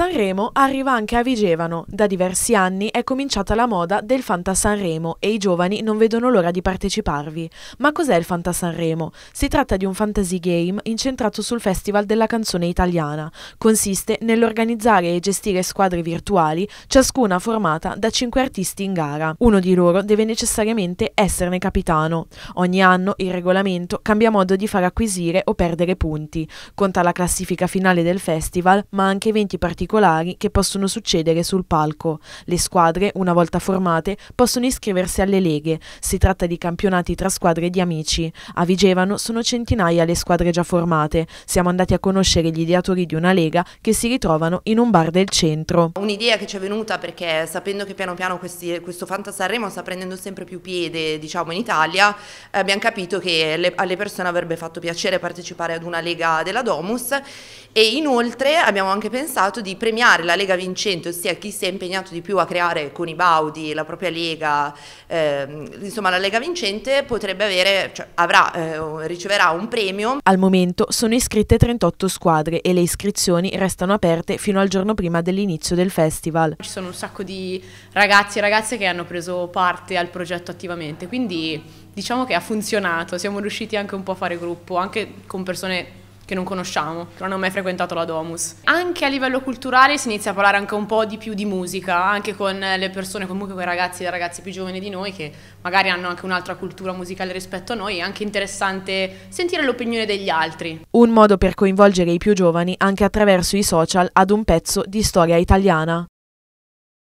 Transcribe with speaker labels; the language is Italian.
Speaker 1: Sanremo arriva anche a Vigevano. Da diversi anni è cominciata la moda del Fanta Sanremo e i giovani non vedono l'ora di parteciparvi. Ma cos'è il Fanta Sanremo? Si tratta di un fantasy game incentrato sul Festival della canzone italiana. Consiste nell'organizzare e gestire squadre virtuali, ciascuna formata da cinque artisti in gara. Uno di loro deve necessariamente esserne capitano. Ogni anno il regolamento cambia modo di far acquisire o perdere punti. Conta la classifica finale del festival, ma anche eventi particolari particolari che possono succedere sul palco. Le squadre, una volta formate, possono iscriversi alle leghe. Si tratta di campionati tra squadre di amici. A Vigevano sono centinaia le squadre già formate. Siamo andati a conoscere gli ideatori di una lega che si ritrovano in un bar del centro.
Speaker 2: Un'idea che ci è venuta perché sapendo che piano piano questi, questo Fanta sta prendendo sempre più piede diciamo, in Italia, abbiamo capito che le, alle persone avrebbe fatto piacere partecipare ad una lega della Domus e inoltre abbiamo anche pensato di premiare la Lega vincente, ossia chi si è impegnato di più a creare con i baudi la propria Lega, ehm, insomma la Lega vincente potrebbe avere, cioè, avrà, eh, riceverà un premio.
Speaker 1: Al momento sono iscritte 38 squadre e le iscrizioni restano aperte fino al giorno prima dell'inizio del festival. Ci
Speaker 3: sono un sacco di ragazzi e ragazze che hanno preso parte al progetto attivamente, quindi diciamo che ha funzionato, siamo riusciti anche un po' a fare gruppo, anche con persone che non conosciamo, che non hanno mai frequentato la Domus. Anche a livello culturale si inizia a parlare anche un po' di più di musica, anche con le persone, comunque con i ragazzi e ragazze più giovani di noi che magari hanno anche un'altra cultura musicale rispetto a noi, è anche interessante sentire l'opinione degli altri.
Speaker 1: Un modo per coinvolgere i più giovani anche attraverso i social ad un pezzo di storia italiana.